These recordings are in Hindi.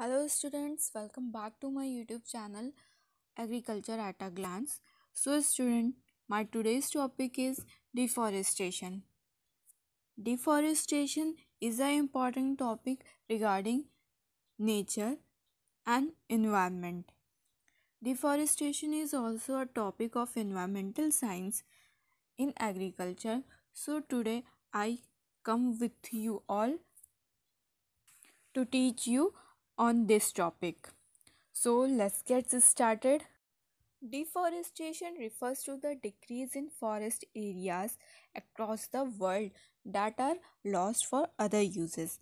hello students welcome back to my youtube channel agriculture at a glance so student my today's topic is deforestation deforestation is an important topic regarding nature and environment deforestation is also a topic of environmental science in agriculture so today i come with you all to teach you on this topic. So, let's get this started. Deforestation refers to the decrease in forest areas across the world that are lost for other uses.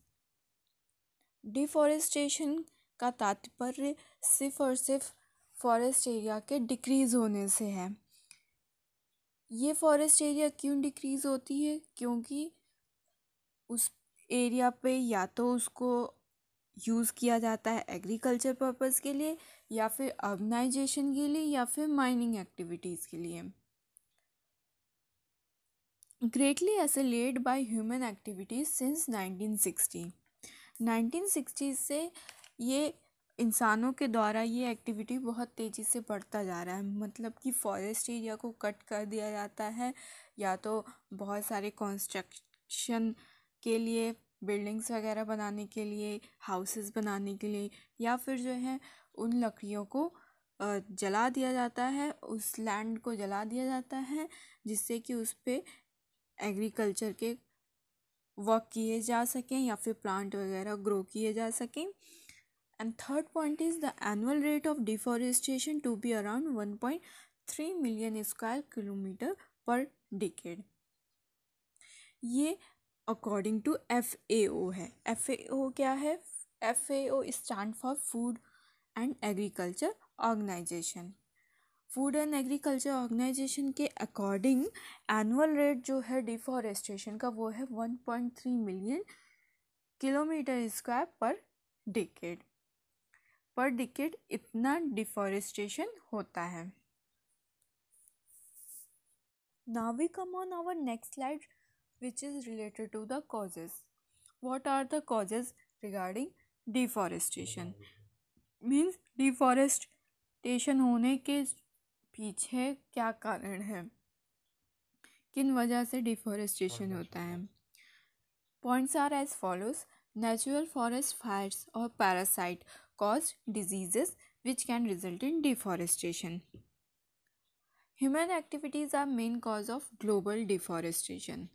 Deforestation का तात्पर्य सिर्फ और सिर्फ फॉरेस्ट एरिया के डिक्रीज़ होने से है ये फॉरेस्ट एरिया क्यों डिक्रीज़ होती है क्योंकि उस एरिया पे या तो उसको यूज़ किया जाता है एग्रीकल्चर पर्पज़ के लिए या फिर अर्बनाइजेशन के लिए या फिर माइनिंग एक्टिविटीज़ के लिए greatly by human activities since nineteen sixty nineteen sixty से ये इंसानों के द्वारा ये एक्टिविटी बहुत तेज़ी से बढ़ता जा रहा है मतलब कि फॉरेस्ट एरिया को कट कर दिया जाता है या तो बहुत सारे कंस्ट्रक्शन के लिए बिल्डिंग्स वगैरह बनाने के लिए हाउसेस बनाने के लिए या फिर जो है उन लकड़ियों को जला दिया जाता है उस लैंड को जला दिया जाता है जिससे कि उस पर एग्रीकल्चर के वर्क किए जा सकें या फिर प्लांट वगैरह ग्रो किए जा सकें and third point is the annual rate of deforestation to be around one point three million square kilometre per decade ये according to F A O है एफ ए ओ क्या है F A O stand for food and agriculture organisation food and agriculture organisation के अकॉर्डिंग एनुअल रेट जो है डिफॉरेस्टेशन का वो है one point three million kilometre square per decade per decade इतना डिफॉरेस्टेशन होता है now we come on our next slide which is related to the causes what are the causes regarding deforestation means deforestation होने के पीछे क्या कारण है किन वजह से deforestation होता है points are as follows natural forest fires or parasite cause diseases which can result in deforestation. Human activities are main cause of global deforestation.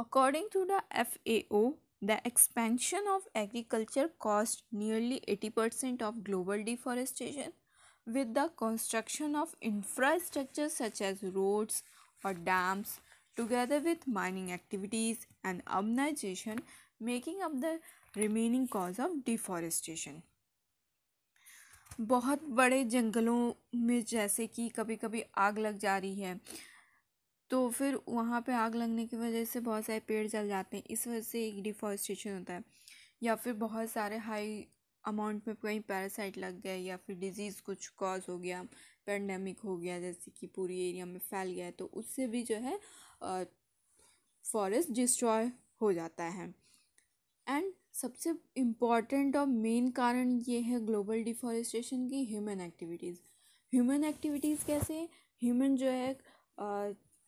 According to the FAO, the expansion of agriculture caused nearly 80% of global deforestation with the construction of infrastructure such as roads or dams together with mining activities and urbanization making up the remaining cause of deforestation बहुत बड़े जंगलों में जैसे कि कभी कभी आग लग जा रही है तो फिर वहाँ पे आग लगने की वजह से बहुत सारे पेड़ जल जाते हैं इस वजह से एक डिफॉरेस्टेशन होता है या फिर बहुत सारे हाई अमाउंट में कहीं पैरासाइट लग गया या फिर डिजीज़ कुछ कॉज हो गया पेंडेमिक हो गया जैसे कि पूरी एरिया में फैल गया तो उससे भी जो है फॉरेस्ट डिस्ट्रॉय हो जाता है एंड सबसे इम्पॉर्टेंट और मेन कारण ये है ग्लोबल डिफॉरेस्टेशन की ह्यूमन एक्टिविटीज़ ह्यूमन एक्टिविटीज़ कैसे ह्यूमन जो है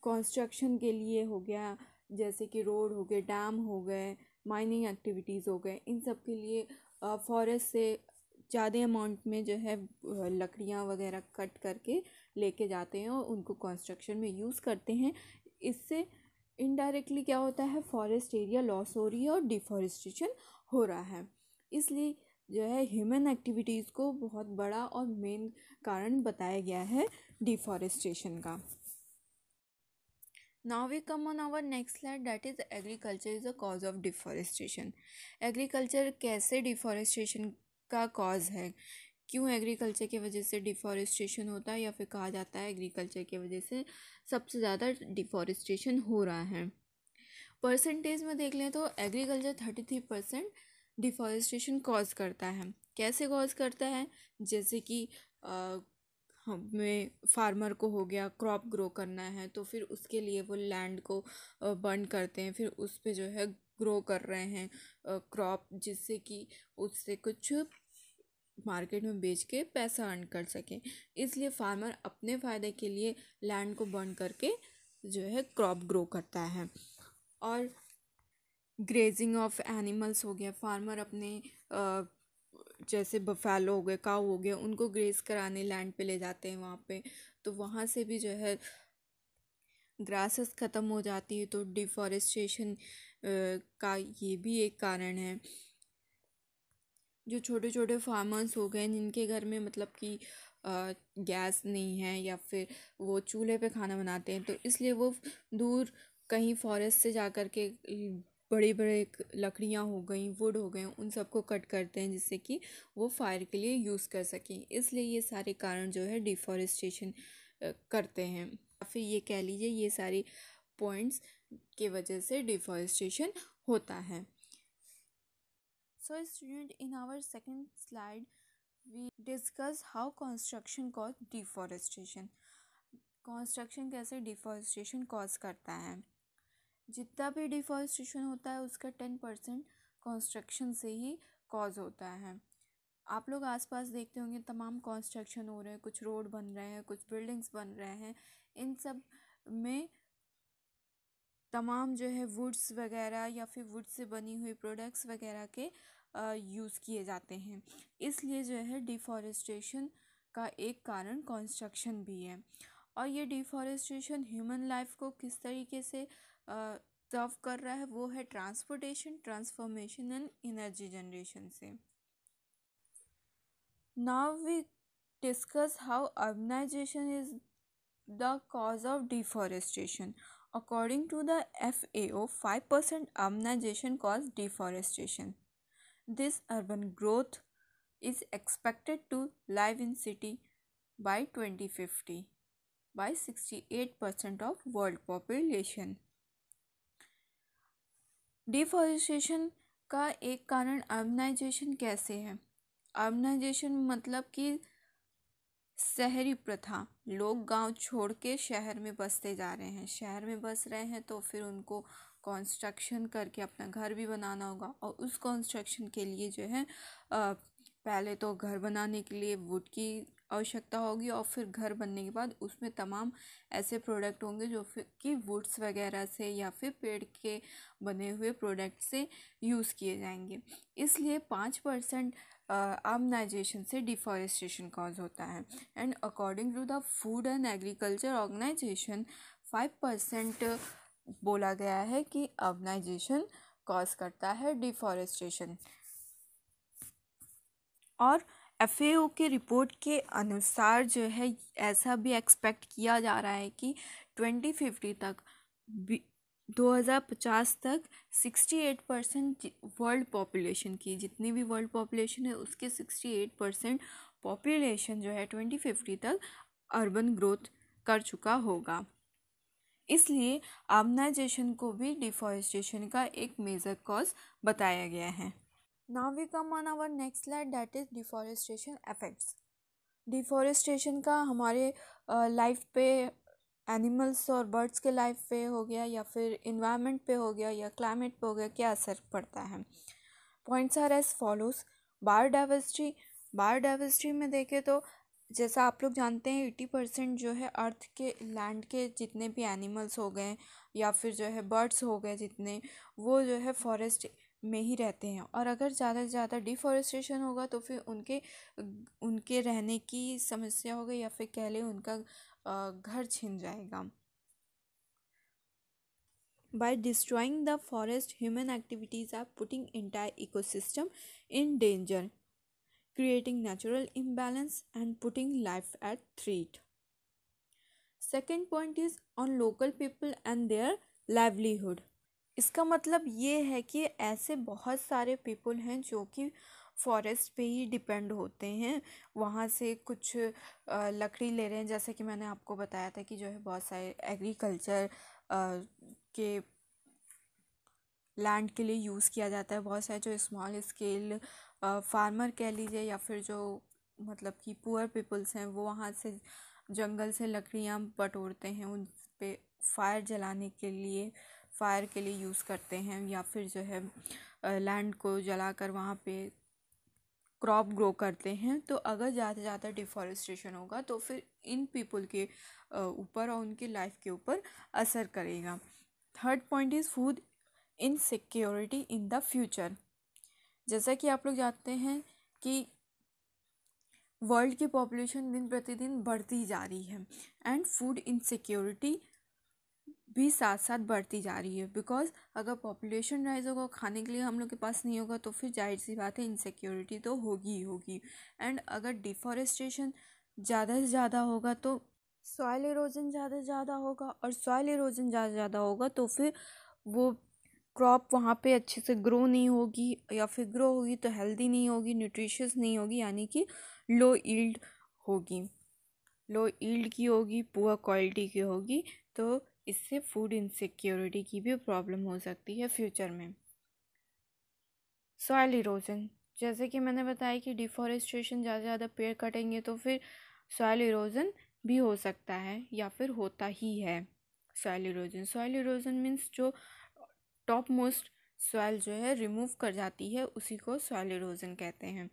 कंस्ट्रक्शन के लिए हो गया जैसे कि रोड हो गए डैम हो गए माइनिंग एक्टिविटीज़ हो गए इन सब के लिए फॉरेस्ट से ज़्यादा अमाउंट में जो है लकड़ियाँ वगैरह कट करके लेके जाते हैं और उनको कंस्ट्रक्शन में यूज़ करते हैं इससे इनडायरेक्टली क्या होता है फॉरेस्ट एरिया लॉस हो रही है और डिफॉरेस्टेशन हो रहा है इसलिए जो है ह्यूमन एक्टिविटीज़ को बहुत बड़ा और मेन कारण बताया गया है डिफॉरेस्टेशन का now we come on our next slide that is agriculture is a cause of deforestation agriculture कैसे deforestation का cause है क्यों एग्रीकल्चर की वजह से डिफॉरेस्टेशन होता है या फिर कहा जाता है एग्रीकल्चर की वजह से सबसे ज़्यादा डिफॉरेस्टेशन हो रहा है परसेंटेज में देख लें तो agriculture thirty three percent deforestation cause करता है कैसे कॉज करता है जैसे कि हमें हाँ, फार्मर को हो गया क्रॉप ग्रो करना है तो फिर उसके लिए वो लैंड को बर्न करते हैं फिर उस पर जो है ग्रो कर रहे हैं क्रॉप जिससे कि उससे कुछ मार्केट में बेच के पैसा अर्न कर सकें इसलिए फार्मर अपने फ़ायदे के लिए लैंड को बर्न करके जो है क्रॉप ग्रो करता है और ग्रेजिंग ऑफ एनिमल्स हो गया फार्मर अपने जैसे बफ़ैलो हो गए काऊ हो गए उनको ग्रेस कराने लैंड पे ले जाते हैं वहाँ पे तो वहाँ से भी जो है ग्रासेस ख़त्म हो जाती है तो डिफॉरेस्टेशन का ये भी एक कारण है जो छोटे छोटे फार्मर्स हो गए जिनके घर में मतलब कि गैस नहीं है या फिर वो चूल्हे पे खाना बनाते हैं तो इसलिए वो दूर कहीं फॉरेस्ट से जा कर के बड़े बड़े लकड़ियाँ हो गई वुड हो गए उन सबको कट करते हैं जिससे कि वो फायर के लिए यूज़ कर सकें इसलिए ये सारे कारण जो है डिफॉरेस्टेशन करते हैं फिर ये कह लीजिए ये सारी पॉइंट्स के वजह से डिफॉरेस्टेशन होता है so student in our second slide we discuss how construction cause deforestation construction कैसे डिफॉरेस्टेशन कॉज करता है जितना भी डिफॉरेस्टेशन होता है उसका टेन परसेंट कंस्ट्रक्शन से ही कॉज होता है आप लोग आसपास देखते होंगे तमाम कंस्ट्रक्शन हो रहे हैं कुछ रोड बन रहे हैं कुछ बिल्डिंग्स बन रहे हैं इन सब में तमाम जो है वुड्स वगैरह या फिर वुड से बनी हुई प्रोडक्ट्स वगैरह के यूज़ किए जाते हैं इसलिए जो है डिफॉरेस्टेशन का एक कारण कंस्ट्रक्शन भी है और ये डिफॉरेस्टेशन ह्यूमन लाइफ को किस तरीके से सर्व कर रहा है वो है transportation transformation and energy generation से now we discuss how urbanisation is the cause of deforestation according to the F A O five percent urbanisation cause deforestation this urban growth is expected to live in city by twenty fifty by sixty eight percent of world population deforestation का एक कारण अर्बनाइजेशन कैसे है अर्बनाइजेशन मतलब कि शहरी प्रथा लोग गांव छोड़ के शहर में बसते जा रहे हैं शहर में बस रहे हैं तो फिर उनको कंस्ट्रक्शन करके अपना घर भी बनाना होगा और उस कंस्ट्रक्शन के लिए जो है पहले तो घर बनाने के लिए वुड की आवश्यकता होगी और फिर घर बनने के बाद उसमें तमाम ऐसे प्रोडक्ट होंगे जो फिर कि वुड्स वगैरह से या फिर पेड़ के बने हुए प्रोडक्ट से यूज़ किए जाएंगे इसलिए पाँच परसेंट आर्मनाइजेशन से डिफॉरेस्टेशन कॉज होता है and according to the food and agriculture organisation five percent बोला गया है कि आर्मनाइजेशन कॉज करता है डिफॉरेस्टेशन और एफएओ के रिपोर्ट के अनुसार जो है ऐसा भी एक्सपेक्ट किया जा रहा है कि ट्वेंटी फिफ्टी तक दो हज़ार पचास तक sixty eight percent world population की जितनी भी वर्ल्ड पॉपुलेशन है उसके सिक्सटी एट परसेंट पॉपुलेशन जो है ट्वेंटी फिफ्टी तक अर्बन ग्रोथ कर चुका होगा इसलिए आर्बनाइजेशन को भी डिफॉरेस्टेशन का एक मेजर कॉज बताया गया है now we come on our next slide that is deforestation effects deforestation का हमारे लाइफ पे एनिमल्स और बर्ड्स के लाइफ पे हो गया या फिर इन्वायरमेंट पे हो गया या क्लाइमेट पे हो गया क्या असर पड़ता है points are as follows biodiversity biodiversity में देखें तो जैसा आप लोग जानते हैं एटी परसेंट जो है अर्थ के लैंड के जितने भी एनिमल्स हो गए या फिर जो है बर्ड्स हो गए जितने वो जो है फॉरेस्ट में ही रहते हैं और अगर ज़्यादा से ज़्यादा डिफॉरेस्टेशन होगा तो फिर उनके उनके रहने की समस्या होगी या फिर कह लें उनका घर छिन जाएगा by destroying the forest human activities are putting entire ecosystem in danger creating natural imbalance and putting life at threat second point is on local people and their livelihood इसका मतलब ये है कि ऐसे बहुत सारे पीपल हैं जो कि फॉरेस्ट पे ही डिपेंड होते हैं वहाँ से कुछ लकड़ी ले रहे हैं जैसे कि मैंने आपको बताया था कि जो है बहुत सारे एग्रीकल्चर के लैंड के लिए यूज़ किया जाता है बहुत सारे जो स्मॉल स्केल फार्मर कह लीजिए या फिर जो मतलब कि पुअर पीपल्स हैं वो वहाँ से जंगल से लकड़ियाँ बटोरते हैं उन पर फायर जलाने के लिए फायर के लिए यूज़ करते हैं या फिर जो है लैंड को जला कर वहाँ पे क्रॉप ग्रो करते हैं तो अगर ज़्यादा ज़्यादा डिफॉरेस्टेशन होगा तो फिर इन पीपल के ऊपर और उनके लाइफ के ऊपर असर करेगा third point is food security in the future जैसा कि आप लोग जानते हैं कि वर्ल्ड की पॉपुलेशन दिन प्रतिदिन बढ़ती जा रही है एंड फूड इनसिक्योरिटी भी साथ साथ बढ़ती जा रही है बिकॉज़ अगर पॉपुलेशन राइज़ होगा खाने के लिए हम लोग के पास नहीं होगा तो फिर जाहिर सी बात है इनसिक्योरिटी तो होगी ही होगी एंड अगर डिफॉरेस्टेशन ज़्यादा से ज़्यादा होगा तो सॉयल इरोजन ज़्यादा से ज़्यादा होगा और सॉयल इरोजन ज़्यादा से ज़्यादा होगा तो फिर वो क्रॉप वहाँ पे अच्छे से ग्रो नहीं होगी या फिर ग्रो होगी तो हेल्दी नहीं होगी न्यूट्रिशियस नहीं होगी यानी कि लो ईल्ड होगी लो ईल्ड की होगी पुअर क्वालिटी की होगी तो इससे फूड इनसिक्योरिटी की भी प्रॉब्लम हो सकती है फ्यूचर में सॉयल इरोजन जैसे कि मैंने बताया कि डिफॉरेस्ट्रेशन ज़्यादा से ज़्यादा पेड़ कटेंगे तो फिर सॉइल इरोजन भी हो सकता है या फिर होता ही है soil erosion soil erosion means जो टॉप मोस्ट सॉइल जो है रिमूव कर जाती है उसी को सॉइल इरोजन कहते हैं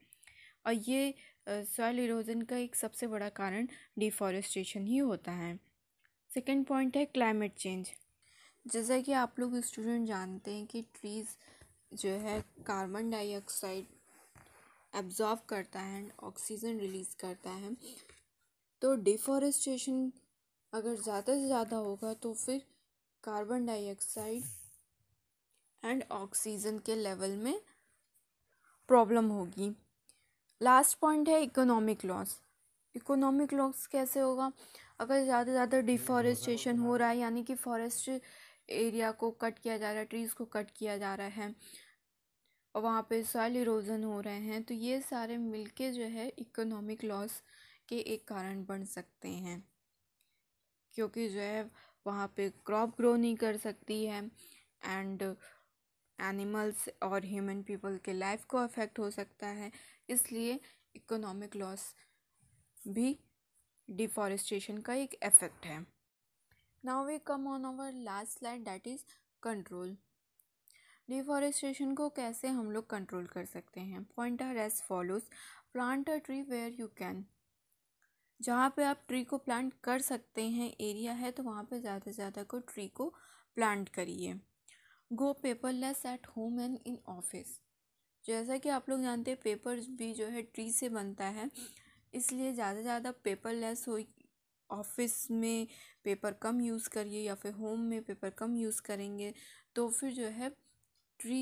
और ये सॉयल इरोजन का एक सबसे बड़ा कारण डिफॉरेस्टेशन ही होता है सेकेंड पॉइंट है क्लाइमेट चेंज जैसा कि आप लोग स्टूडेंट जानते हैं कि ट्रीज़ जो है कार्बन डाइऑक्साइड एब्जॉर्ब करता है एंड ऑक्सीजन रिलीज़ करता है तो डिफॉरेस्टेशन अगर ज़्यादा से ज़्यादा होगा तो फिर कार्बन डाइऑक्साइड एंड ऑक्सीजन के लेवल में प्रॉब्लम होगी लास्ट पॉइंट है इकोनॉमिक लॉस इकोनॉमिक लॉस कैसे होगा अगर ज़्यादा से ज़्यादा डिफॉरेस्टेशन तो हो रहा है यानी कि फॉरेस्ट एरिया को कट किया जा रहा है ट्रीज़ को कट किया जा रहा है और वहाँ पे सॉइल इरोजन हो रहे हैं तो ये सारे मिलके जो है इकोनॉमिक लॉस के एक कारण बन सकते हैं क्योंकि जो है वहाँ पे क्रॉप ग्रो नहीं कर सकती है एंड एनिमल्स और ह्यूमन पीपल के लाइफ को अफेक्ट हो सकता है इसलिए इकोनॉमिक लॉस भी डिफॉरेस्टेशन का एक इफेक्ट है now we come on our last slide that is control deforestation को कैसे हम लोग कंट्रोल कर सकते हैं point are as follows plant a tree where you can जहाँ पे आप ट्री को प्लांट कर सकते हैं एरिया है तो वहाँ पे ज़्यादा से ज़्यादा को ट्री को प्लांट करिए go paperless at home and in office जैसा कि आप लोग जानते हैं पेपर भी जो है ट्री से बनता है इसलिए ज़्यादा से ज़्यादा पेपर लेस हो ऑफिस में पेपर कम यूज़ करिए या फिर होम में पेपर कम यूज़ करेंगे तो फिर जो है ट्री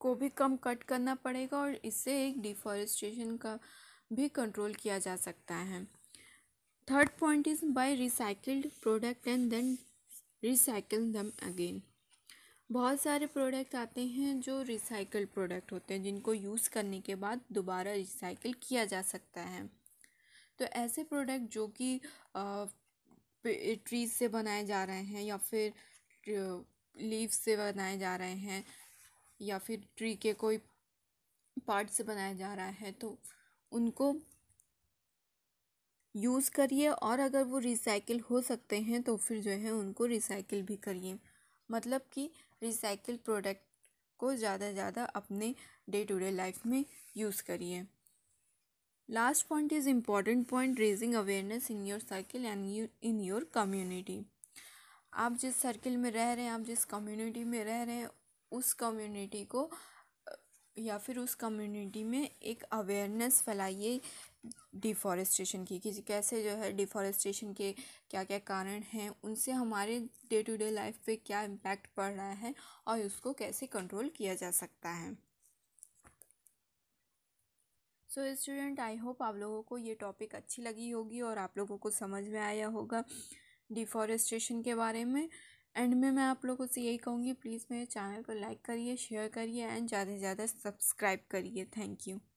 को भी कम कट करना पड़ेगा और इससे एक डिफॉरेस्टेशन का भी कंट्रोल किया जा सकता है third point is buy recycled product and then recycle them again बहुत सारे प्रोडक्ट आते हैं जो रिसाइकल प्रोडक्ट होते हैं जिनको यूज़ करने के बाद दोबारा रिसाइकल किया जा सकता है तो ऐसे प्रोडक्ट जो कि ट्रीज से बनाए जा रहे हैं या फिर लीव से बनाए जा रहे हैं या फिर ट्री के कोई पार्ट से बनाया जा रहा है तो उनको यूज़ करिए और अगर वो रिसाइकिल हो सकते हैं तो फिर जो है उनको रिसाइकिल भी करिए मतलब कि रिसाइकिल प्रोडक्ट को ज़्यादा से ज़्यादा अपने डे टू डे लाइफ में यूज़ करिए last point is important point raising awareness in your circle and in your community आप जिस सर्किल में रह रहे हैं आप जिस कम्युनिटी में रह रहे हैं उस कम्युनिटी को या फिर उस कम्युनिटी में एक अवेयरनेस फैलाइए डिफ़ॉरेस्टेशन की कि कैसे जो है डिफ़ॉरेस्टेशन के क्या क्या कारण हैं उनसे हमारे डे टू डे लाइफ पे क्या इम्पैक्ट पड़ रहा है और उसको कैसे कंट्रोल किया जा सकता है सो स्टूडेंट आई होप आप लोगों को ये टॉपिक अच्छी लगी होगी और आप लोगों को समझ में आया होगा डिफ़ॉरेस्टेशन के बारे में एंड में मैं आप लोगों से यही कहूँगी प्लीज़ मेरे चैनल को लाइक करिए शेयर करिए एंड ज़्यादा से ज़्यादा सब्सक्राइब करिए थैंक यू